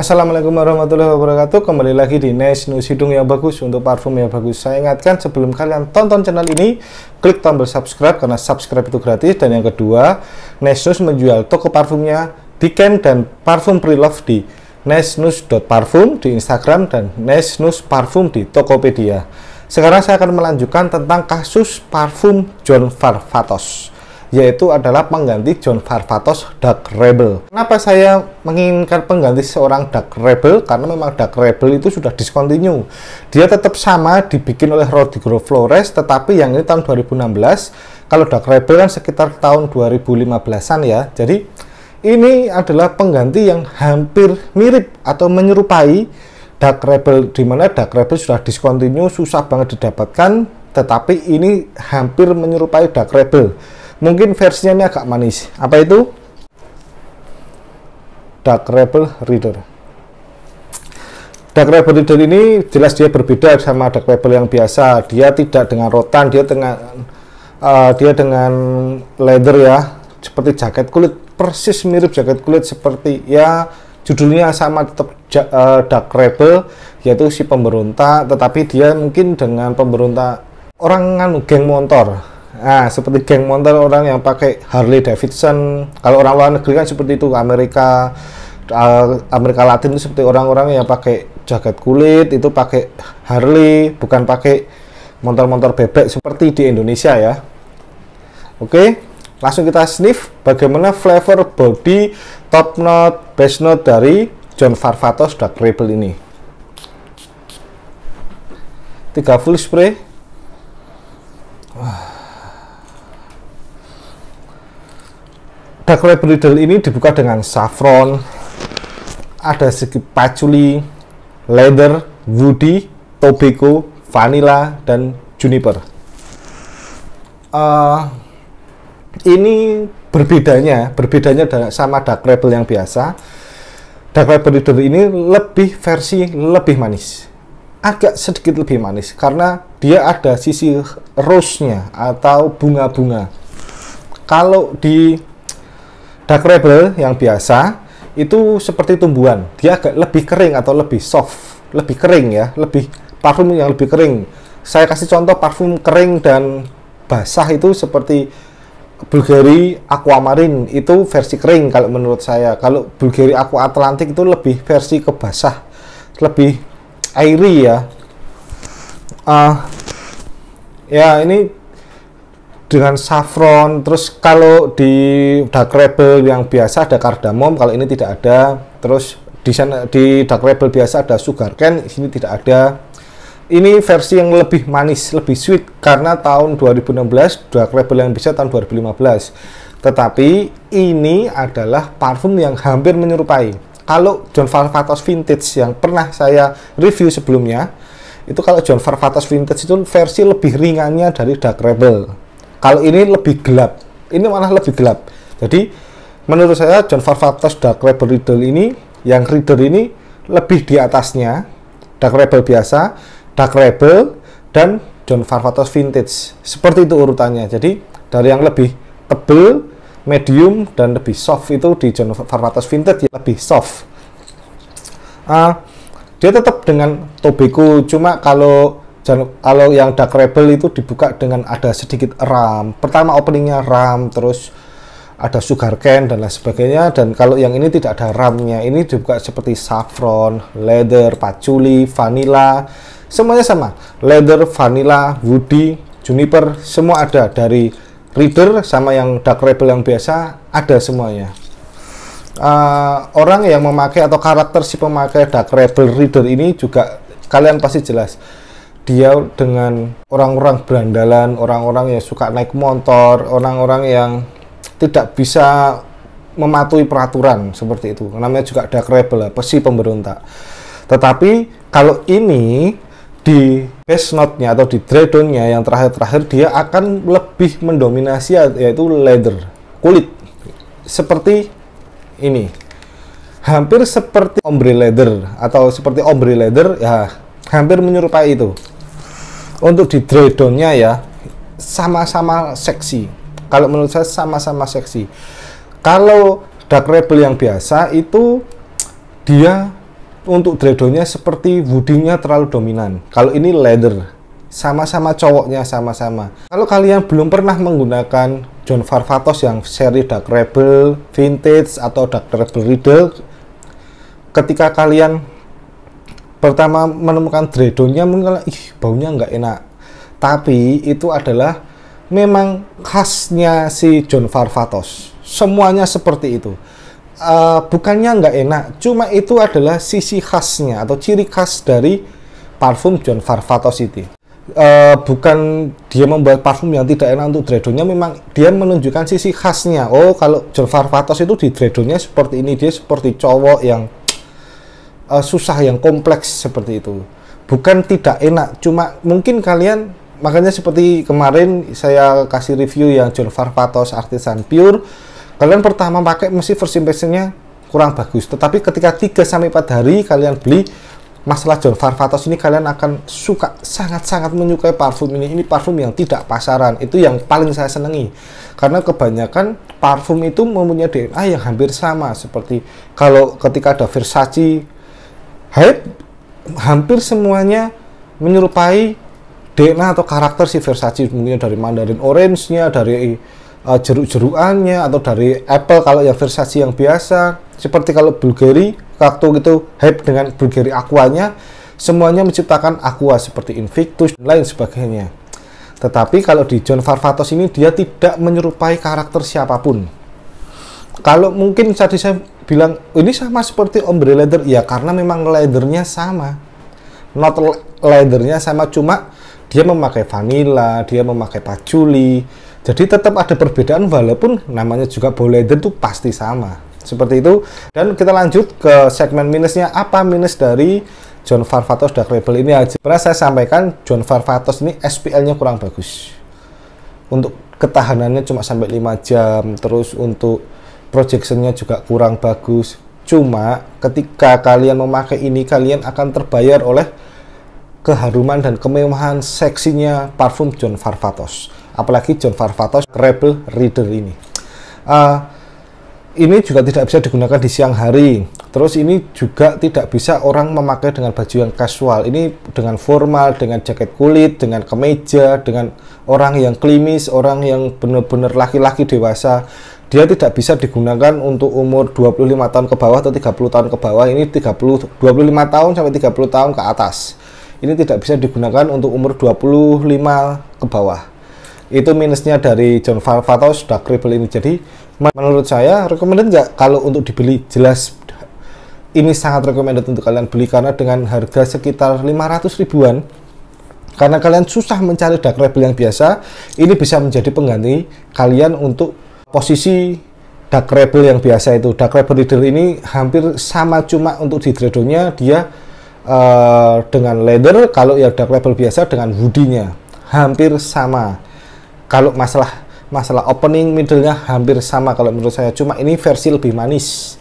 Assalamualaikum warahmatullahi wabarakatuh Kembali lagi di Nice News Hidung yang bagus Untuk parfum yang bagus Saya ingatkan sebelum kalian tonton channel ini Klik tombol subscribe Karena subscribe itu gratis Dan yang kedua Nice News menjual toko parfumnya Di Ken dan parfum pre-love di parfum di Instagram dan parfum di Tokopedia. Sekarang saya akan melanjutkan tentang kasus parfum John Varvatos yaitu adalah pengganti John Varvatos Dark Rebel. Kenapa saya menginginkan pengganti seorang Dark Rebel? Karena memang Dark Rebel itu sudah discontinue. Dia tetap sama dibikin oleh Rodrigo Flores, tetapi yang ini tahun 2016. Kalau Dark Rebel kan sekitar tahun 2015-an ya. Jadi ini adalah pengganti yang hampir mirip atau menyerupai Dark Rebel di mana Dark Rebel sudah discontinue susah banget didapatkan tetapi ini hampir menyerupai Dark Rebel mungkin versinya ini agak manis apa itu Dark Rebel Reader Dark Rebel Reader ini jelas dia berbeda sama Dark Rebel yang biasa dia tidak dengan rotan dia dengan uh, dia dengan leather ya seperti jaket kulit persis mirip jaket kulit seperti ya judulnya sama tetap uh, Dark Rebel yaitu si pemberontak tetapi dia mungkin dengan pemberontak orang nganu geng motor Ah, seperti geng motor orang yang pakai Harley Davidson. Kalau orang luar negeri kan seperti itu Amerika eh, Amerika Latin itu seperti orang-orang yang pakai jaket kulit itu pakai Harley bukan pakai motor-motor bebek seperti di Indonesia ya. Oke, langsung kita sniff bagaimana flavor body top note, base note dari John Farfatos Dark Rebel ini. 3 full spray Dark Red ini dibuka dengan saffron, ada sedikit patchouli, leather, woody, tobacco, vanilla, dan juniper. Uh, ini berbedanya, berbedanya sama Dark Rebel yang biasa. Dark Rebel Reader ini lebih versi lebih manis. Agak sedikit lebih manis karena dia ada sisi rose-nya atau bunga-bunga. Kalau di Dark Rebel yang biasa itu seperti tumbuhan, dia agak lebih kering atau lebih soft, lebih kering ya, lebih parfum yang lebih kering. Saya kasih contoh parfum kering dan basah itu seperti Bulgari Aquamarine itu versi kering kalau menurut saya. Kalau Bulgari Aqua Atlantik itu lebih versi kebasah, lebih airy ya. Uh, ya ini dengan saffron terus kalau di dark rebel yang biasa ada kardamom kalau ini tidak ada terus di sana di dark rebel biasa ada sugar cane di sini tidak ada ini versi yang lebih manis lebih sweet karena tahun 2016 dark rebel yang bisa tahun 2015 tetapi ini adalah parfum yang hampir menyerupai kalau John Farfatos Vintage yang pernah saya review sebelumnya itu kalau John Farfatos Vintage itu versi lebih ringannya dari Dark Rebel kalau ini lebih gelap, ini malah lebih gelap. Jadi menurut saya John Farvatos Dark Rebel Riddle ini, yang Riddle ini lebih di atasnya Dark Rebel biasa, Dark Rebel dan John Farvatos Vintage. Seperti itu urutannya. Jadi dari yang lebih tebel, medium dan lebih soft itu di John Farvatos Vintage lebih soft. Uh, dia tetap dengan Tobacco, cuma kalau dan kalau yang dark rebel itu dibuka dengan ada sedikit ram pertama openingnya ram terus ada sugar cane dan lain sebagainya dan kalau yang ini tidak ada ramnya ini dibuka seperti saffron leather patchouli vanilla semuanya sama leather vanilla woody juniper semua ada dari reader sama yang dark rebel yang biasa ada semuanya uh, orang yang memakai atau karakter si pemakai dark rebel reader ini juga kalian pasti jelas dia dengan orang-orang berandalan, orang-orang yang suka naik motor, orang-orang yang tidak bisa mematuhi peraturan seperti itu. Namanya juga dark rebel, pesi pemberontak. Tetapi kalau ini di base note-nya atau di dreadon-nya yang terakhir-terakhir dia akan lebih mendominasi yaitu leather, kulit. Seperti ini. Hampir seperti ombre leather atau seperti ombre leather ya hampir menyerupai itu untuk di dreadonnya ya sama-sama seksi kalau menurut saya sama-sama seksi kalau dark rebel yang biasa itu dia untuk dreadonnya seperti woodingnya terlalu dominan kalau ini leather sama-sama cowoknya sama-sama kalau kalian belum pernah menggunakan John Farvatos yang seri Dark Rebel Vintage atau Dark Rebel Riddle ketika kalian pertama menemukan dredonya mungkin kalau ih baunya nggak enak tapi itu adalah memang khasnya si John Farvatos semuanya seperti itu uh, bukannya nggak enak cuma itu adalah sisi khasnya atau ciri khas dari parfum John Farvatos itu uh, bukan dia membuat parfum yang tidak enak untuk dredonya memang dia menunjukkan sisi khasnya oh kalau John Farvatos itu di dredonya seperti ini dia seperti cowok yang uh, susah yang kompleks seperti itu bukan tidak enak cuma mungkin kalian makanya seperti kemarin saya kasih review yang John Farvatos Artisan Pure kalian pertama pakai mesin first impressionnya kurang bagus tetapi ketika 3 sampai 4 hari kalian beli masalah John Farvatos ini kalian akan suka sangat-sangat menyukai parfum ini ini parfum yang tidak pasaran itu yang paling saya senangi karena kebanyakan parfum itu mempunyai DNA yang hampir sama seperti kalau ketika ada Versace hype hampir semuanya menyerupai DNA atau karakter si Versace mungkin dari Mandarin Orange-nya, dari uh, eh, jeruk-jeruannya atau dari Apple kalau yang Versace yang biasa. Seperti kalau Bulgari waktu itu hype dengan Bulgari Aquanya, semuanya menciptakan aqua seperti Invictus dan lain sebagainya. Tetapi kalau di John Farvatos ini dia tidak menyerupai karakter siapapun kalau mungkin tadi saya bilang ini sama seperti ombre leather ya karena memang leathernya sama not leathernya sama cuma dia memakai vanilla dia memakai patchouli jadi tetap ada perbedaan walaupun namanya juga bow leather itu pasti sama seperti itu dan kita lanjut ke segmen minusnya apa minus dari John Farvatos Dark Rebel ini aja pernah saya sampaikan John Farvatos ini SPL nya kurang bagus untuk ketahanannya cuma sampai 5 jam terus untuk projectionnya juga kurang bagus cuma ketika kalian memakai ini kalian akan terbayar oleh keharuman dan kemewahan seksinya parfum John Farvatos apalagi John Farvatos Rebel Reader ini uh, ini juga tidak bisa digunakan di siang hari terus ini juga tidak bisa orang memakai dengan baju yang casual ini dengan formal dengan jaket kulit dengan kemeja dengan orang yang klimis orang yang benar-benar laki-laki dewasa dia tidak bisa digunakan untuk umur 25 tahun ke bawah atau 30 tahun ke bawah ini 30 25 tahun sampai 30 tahun ke atas ini tidak bisa digunakan untuk umur 25 ke bawah itu minusnya dari John Varvatos Dark kribel ini jadi menurut saya recommended nggak kalau untuk dibeli jelas ini sangat recommended untuk kalian beli karena dengan harga sekitar 500 ribuan karena kalian susah mencari dark rebel yang biasa ini bisa menjadi pengganti kalian untuk posisi dark rebel yang biasa itu dark rebel leader ini hampir sama cuma untuk di dreadonya dia uh, dengan leather kalau ya dark rebel biasa dengan woodinya hampir sama kalau masalah masalah opening middlenya hampir sama kalau menurut saya cuma ini versi lebih manis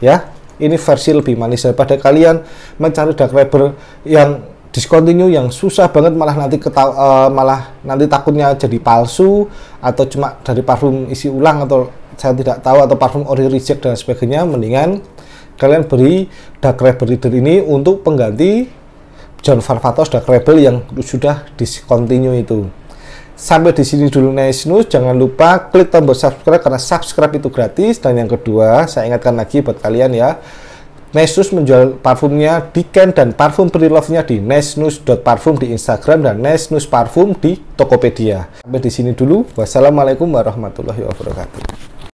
ya ini versi lebih manis daripada kalian mencari dark rebel yang discontinue yang susah banget malah nanti keta uh, eh, malah nanti takutnya jadi palsu atau cuma dari parfum isi ulang atau saya tidak tahu atau parfum ori reject dan sebagainya mendingan kalian beri dark rebel reader ini untuk pengganti John Farvatos dark rebel yang sudah discontinue itu sampai di sini dulu Nice News jangan lupa klik tombol subscribe karena subscribe itu gratis dan yang kedua saya ingatkan lagi buat kalian ya Nesnus menjual parfumnya di Ken dan parfum pre-love-nya di nesnus.parfum di Instagram dan Nesnus Parfum di Tokopedia. Sampai di sini dulu. Wassalamualaikum warahmatullahi wabarakatuh.